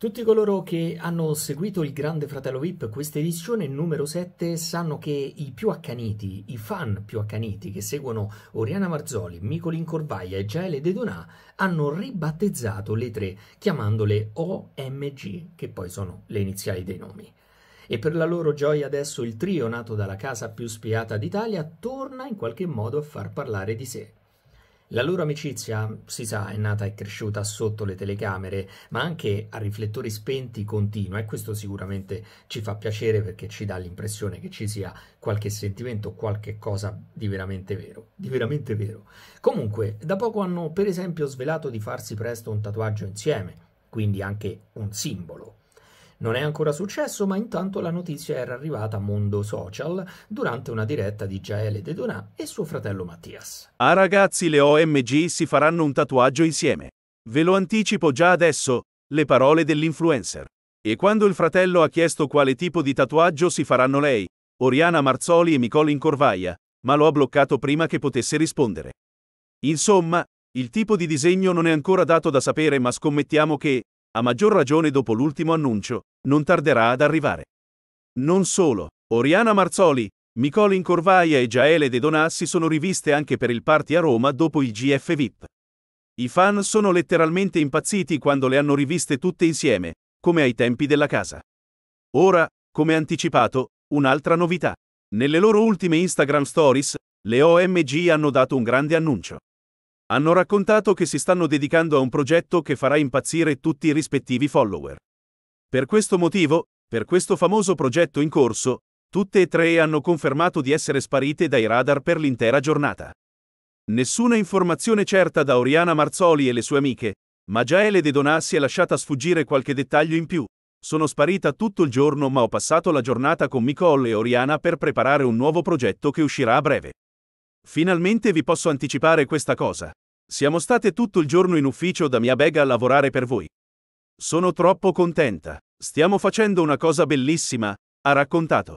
Tutti coloro che hanno seguito il Grande Fratello VIP, questa edizione numero 7, sanno che i più accaniti, i fan più accaniti che seguono Oriana Marzoli, Micolin Corvaia e Gaele De Donà hanno ribattezzato le tre chiamandole OMG, che poi sono le iniziali dei nomi. E per la loro gioia adesso il trio nato dalla casa più spiata d'Italia torna in qualche modo a far parlare di sé. La loro amicizia, si sa, è nata e cresciuta sotto le telecamere, ma anche a riflettori spenti continua e questo sicuramente ci fa piacere perché ci dà l'impressione che ci sia qualche sentimento, qualche cosa di veramente vero, di veramente vero. Comunque, da poco hanno per esempio svelato di farsi presto un tatuaggio insieme, quindi anche un simbolo. Non è ancora successo, ma intanto la notizia era arrivata a Mondo Social durante una diretta di Jaele De Donà e suo fratello Mattias. Ah ragazzi, le OMG si faranno un tatuaggio insieme. Ve lo anticipo già adesso, le parole dell'influencer. E quando il fratello ha chiesto quale tipo di tatuaggio si faranno lei, Oriana Marzoli e Nicolin Corvaia, ma lo ha bloccato prima che potesse rispondere. Insomma, il tipo di disegno non è ancora dato da sapere ma scommettiamo che, a maggior ragione dopo l'ultimo annuncio, non tarderà ad arrivare. Non solo, Oriana Marzoli, Micolin Corvaia e Giaele De Donassi sono riviste anche per il party a Roma dopo il GF VIP. I fan sono letteralmente impazziti quando le hanno riviste tutte insieme, come ai tempi della casa. Ora, come anticipato, un'altra novità. Nelle loro ultime Instagram Stories, le OMG hanno dato un grande annuncio. Hanno raccontato che si stanno dedicando a un progetto che farà impazzire tutti i rispettivi follower. Per questo motivo, per questo famoso progetto in corso, tutte e tre hanno confermato di essere sparite dai radar per l'intera giornata. Nessuna informazione certa da Oriana Marzoli e le sue amiche, ma Jaele De Donà si è lasciata sfuggire qualche dettaglio in più. Sono sparita tutto il giorno ma ho passato la giornata con Nicole e Oriana per preparare un nuovo progetto che uscirà a breve. Finalmente vi posso anticipare questa cosa. Siamo state tutto il giorno in ufficio da mia bega a lavorare per voi. Sono troppo contenta. Stiamo facendo una cosa bellissima, ha raccontato.